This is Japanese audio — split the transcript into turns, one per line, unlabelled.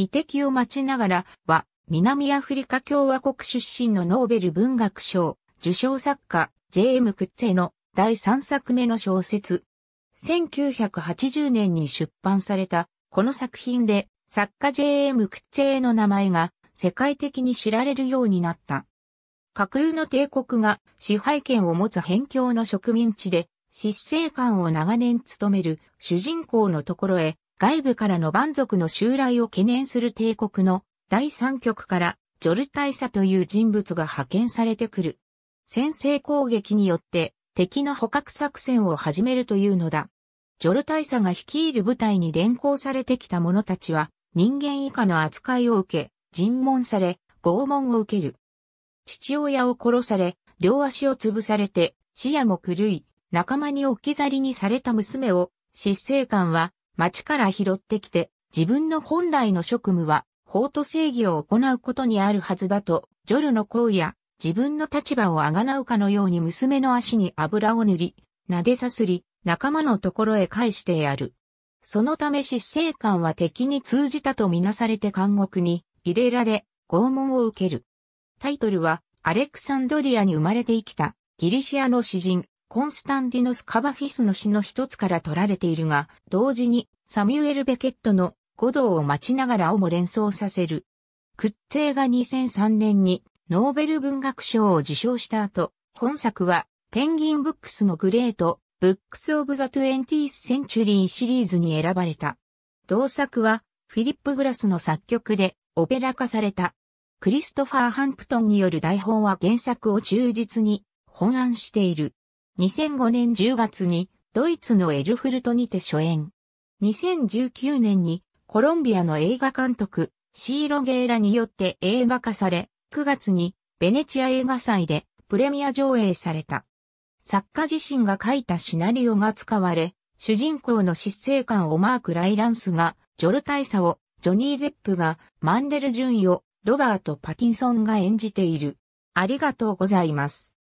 遺跡を待ちながらは、南アフリカ共和国出身のノーベル文学賞、受賞作家、J.M. クッツェの第3作目の小説。1980年に出版された、この作品で、作家 J.M. クッツェの名前が世界的に知られるようになった。架空の帝国が支配権を持つ辺境の植民地で、執政官を長年務める主人公のところへ外部からの蛮族の襲来を懸念する帝国の第三極からジョル大佐という人物が派遣されてくる。先制攻撃によって敵の捕獲作戦を始めるというのだ。ジョル大佐が率いる部隊に連行されてきた者たちは人間以下の扱いを受け、尋問され、拷問を受ける。父親を殺され、両足を潰されて、視野も狂い、仲間に置き去りにされた娘を、執政官は町から拾ってきて、自分の本来の職務は、法と正義を行うことにあるはずだと、ジョルの行為や、自分の立場をあがなうかのように娘の足に油を塗り、撫でさすり、仲間のところへ返してやる。そのため失政官は敵に通じたとみなされて監獄に入れられ、拷問を受ける。タイトルは、アレクサンドリアに生まれて生きたギリシアの詩人、コンスタンディノス・カバフィスの詩の一つから取られているが、同時にサミュエル・ベケットの五道を待ちながらをも連想させる。クッツェが2003年にノーベル文学賞を受賞した後、本作はペンギンブックスのグレート、ブックス・オブ・ザ・トゥエンティース・センチュリーシリーズに選ばれた。同作はフィリップ・グラスの作曲でオペラ化された。クリストファー・ハンプトンによる台本は原作を忠実に本案している。2005年10月にドイツのエルフルトにて初演。2019年にコロンビアの映画監督シーロゲーラによって映画化され、9月にベネチア映画祭でプレミア上映された。作家自身が書いたシナリオが使われ、主人公の失勢感をマーク・ライランスが、ジョル大佐を、ジョニー・デップが、マンデル・ジュンを、ロバート・パティンソンが演じている。ありがとうございます。